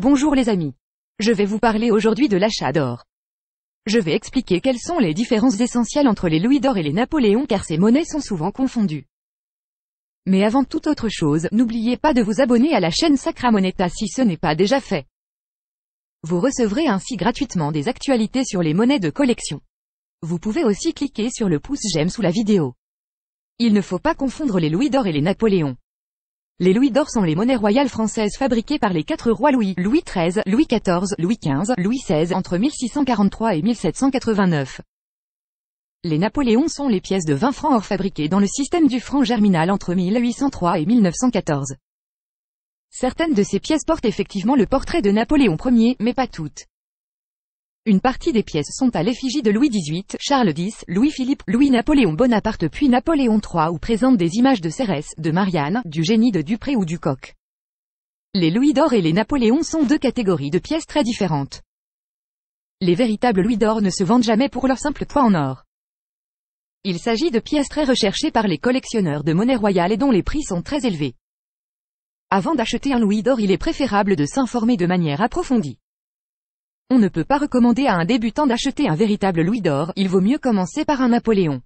Bonjour les amis. Je vais vous parler aujourd'hui de l'achat d'or. Je vais expliquer quelles sont les différences essentielles entre les louis d'or et les napoléons car ces monnaies sont souvent confondues. Mais avant toute autre chose, n'oubliez pas de vous abonner à la chaîne Sacra Moneta si ce n'est pas déjà fait. Vous recevrez ainsi gratuitement des actualités sur les monnaies de collection. Vous pouvez aussi cliquer sur le pouce j'aime sous la vidéo. Il ne faut pas confondre les louis d'or et les napoléons. Les louis d'or sont les monnaies royales françaises fabriquées par les quatre rois Louis, Louis XIII, Louis XIV, Louis XV, Louis XVI entre 1643 et 1789. Les Napoléons sont les pièces de 20 francs or fabriquées dans le système du franc germinal entre 1803 et 1914. Certaines de ces pièces portent effectivement le portrait de Napoléon Ier, mais pas toutes. Une partie des pièces sont à l'effigie de Louis XVIII, Charles X, Louis-Philippe, Louis-Napoléon Bonaparte puis Napoléon III ou présentent des images de Cérès, de Marianne, du génie de Dupré ou du coq. Les louis d'or et les Napoléons sont deux catégories de pièces très différentes. Les véritables louis d'or ne se vendent jamais pour leur simple poids en or. Il s'agit de pièces très recherchées par les collectionneurs de monnaie royale et dont les prix sont très élevés. Avant d'acheter un louis d'or il est préférable de s'informer de manière approfondie. On ne peut pas recommander à un débutant d'acheter un véritable louis d'or, il vaut mieux commencer par un Napoléon.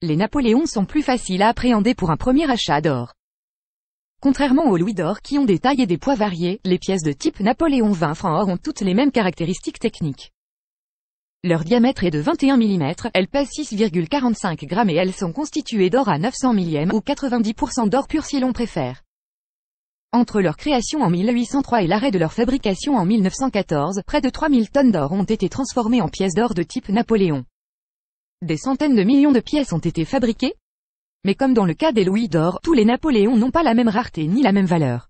Les Napoléons sont plus faciles à appréhender pour un premier achat d'or. Contrairement aux louis d'or qui ont des tailles et des poids variés, les pièces de type Napoléon 20 francs or ont toutes les mêmes caractéristiques techniques. Leur diamètre est de 21 mm, elles pèsent 6,45 grammes et elles sont constituées d'or à 900 millième, ou 90% d'or pur si l'on préfère. Entre leur création en 1803 et l'arrêt de leur fabrication en 1914, près de 3000 tonnes d'or ont été transformées en pièces d'or de type Napoléon. Des centaines de millions de pièces ont été fabriquées. Mais comme dans le cas des louis d'or, tous les Napoléons n'ont pas la même rareté ni la même valeur.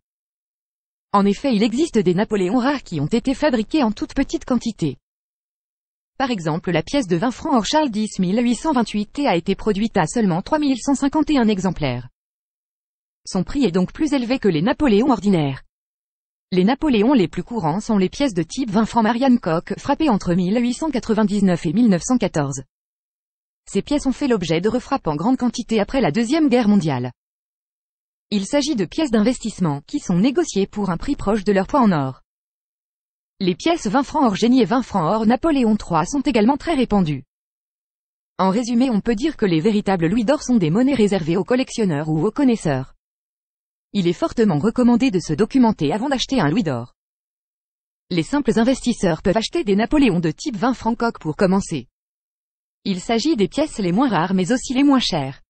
En effet, il existe des Napoléons rares qui ont été fabriqués en toute petite quantité. Par exemple, la pièce de 20 francs or Charles X 1828 a été produite à seulement 3151 exemplaires. Son prix est donc plus élevé que les Napoléons ordinaires. Les Napoléons les plus courants sont les pièces de type 20 francs Marianne Koch, frappées entre 1899 et 1914. Ces pièces ont fait l'objet de refrappes en grande quantité après la Deuxième Guerre mondiale. Il s'agit de pièces d'investissement, qui sont négociées pour un prix proche de leur poids en or. Les pièces 20 francs or génie et 20 francs or Napoléon III sont également très répandues. En résumé on peut dire que les véritables louis d'or sont des monnaies réservées aux collectionneurs ou aux connaisseurs il est fortement recommandé de se documenter avant d'acheter un louis d'or. Les simples investisseurs peuvent acheter des Napoléons de type 20 francs coq pour commencer. Il s'agit des pièces les moins rares mais aussi les moins chères.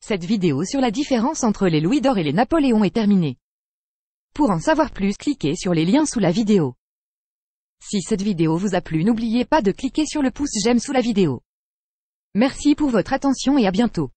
Cette vidéo sur la différence entre les louis d'or et les Napoléons est terminée. Pour en savoir plus, cliquez sur les liens sous la vidéo. Si cette vidéo vous a plu, n'oubliez pas de cliquer sur le pouce j'aime sous la vidéo. Merci pour votre attention et à bientôt.